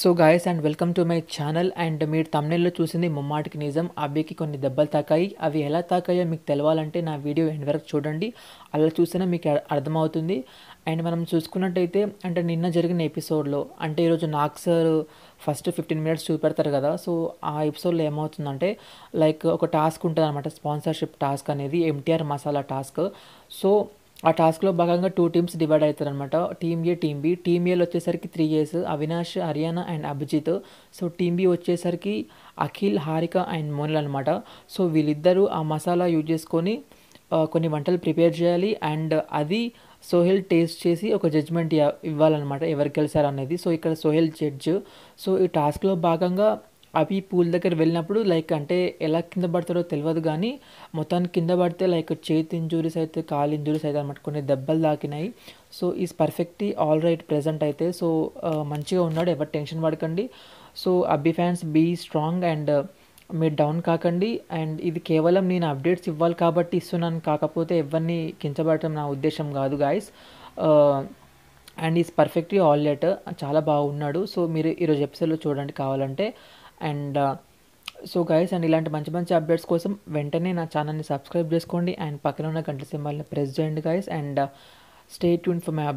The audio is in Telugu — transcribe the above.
so guys and welcome to my channel and మీరు తమిళలో చూసింది ముమ్మాటికి నిజం అబ్బికి కొన్ని దెబ్బలు తాకాయి అవి ఎలా తాకాయో మీకు తెలవాలంటే నా వీడియో ఎండ్ వరకు చూడండి అలా చూసినా మీకు అర్థమవుతుంది అండ్ మనం చూసుకున్నట్టయితే అంటే నిన్న జరిగిన ఎపిసోడ్లో అంటే ఈరోజు నాకు సార్ ఫస్ట్ ఫిఫ్టీన్ మినిట్స్ చూపెడతారు కదా సో ఆ ఎపిసోడ్లో ఏమవుతుందంటే లైక్ ఒక టాస్క్ ఉంటుంది అనమాట స్పాన్సర్షిప్ టాస్క్ అనేది ఎంటీఆర్ మసాలా టాస్క్ సో ఆ టాస్క్లో భాగంగా టూ టీమ్స్ డివైడ్ అవుతారు అనమాట team A team B team ఏలో వచ్చేసరికి త్రీ ఇయర్స్ Avinash Ariyana and Abhijit so team B వచ్చేసరికి అఖిల్ హారిక అండ్ మోనల్ అనమాట సో వీళ్ళిద్దరూ ఆ మసాలా యూజ్ చేసుకొని కొన్ని వంటలు ప్రిపేర్ చేయాలి అండ్ అది సోహెల్ టేస్ట్ చేసి ఒక జడ్జ్మెంట్ ఇవ్వాలన్నమాట ఎవరికి గెలిచారు అనేది సో ఇక్కడ సోహెల్ జడ్జ్ సో ఈ టాస్క్లో భాగంగా అవి పూల్ దగ్గర వెళ్ళినప్పుడు లైక్ అంటే ఎలా కింద పడతాడో తెలియదు కానీ మొత్తాన్ని కింద పడితే లైక్ చేతి ఇంజూరీస్ అయితే కాలు ఇంజూరీస్ అయితే అనమాట కొన్ని దెబ్బలు దాకినాయి so is perfectly all right present అయితే సో మంచిగా ఉన్నాడు ఎవరు టెన్షన్ పడకండి so Abhi fans be strong and మీరు డౌన్ కాకండి అండ్ ఇది కేవలం నేను అప్డేట్స్ ఇవ్వాలి కాబట్టి ఇస్తున్నాను కాకపోతే ఎవరిని కించబడటం నా ఉద్దేశం కాదు guys and is perfectly all లెటర్ చాలా బాగున్నాడు సో మీరు ఈరోజు ఎపిసోడ్లో చూడండి కావాలంటే అండ్ సో గైస్ అండ్ ఇలాంటి మంచి మంచి అప్డేట్స్ కోసం వెంటనే నా ఛానల్ని సబ్స్క్రైబ్ చేసుకోండి అండ్ పక్కన ఉన్న గంట సింబల్ని ప్రెస్ చేయండి guys and stay tune for my